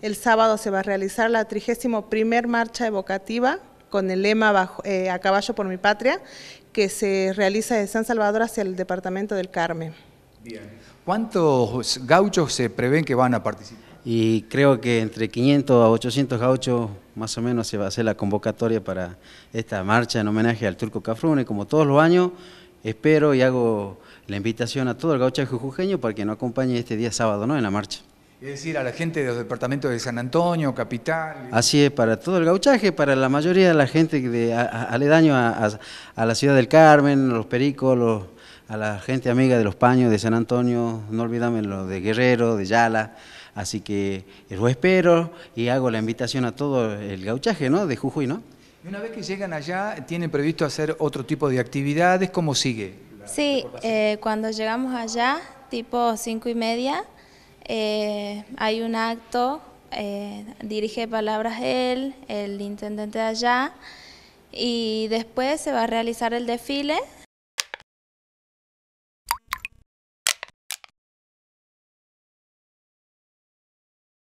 El sábado se va a realizar la 31 Marcha Evocativa con el lema eh, A caballo por mi patria, que se realiza de San Salvador hacia el departamento del Carmen. Bien. ¿Cuántos gauchos se prevén que van a participar? Y creo que entre 500 a 800 gauchos más o menos se va a hacer la convocatoria para esta marcha en homenaje al turco Cafrune. Como todos los años, espero y hago la invitación a todo el gaucho jujujeño para que nos acompañe este día sábado ¿no? en la marcha. Es decir, a la gente de los departamentos de San Antonio, Capital. Así es, para todo el gauchaje, para la mayoría de la gente que a, daño aledaño a, la ciudad del Carmen, los pericos, a la gente amiga de los paños de San Antonio, no olvidame lo de Guerrero, de Yala. Así que eh, lo espero y hago la invitación a todo el gauchaje, ¿no? De Jujuy, ¿no? Y Una vez que llegan allá, ¿tienen previsto hacer otro tipo de actividades? ¿Cómo sigue? sí, eh, cuando llegamos allá, tipo cinco y media, eh, hay un acto, eh, dirige palabras él, el intendente de allá, y después se va a realizar el desfile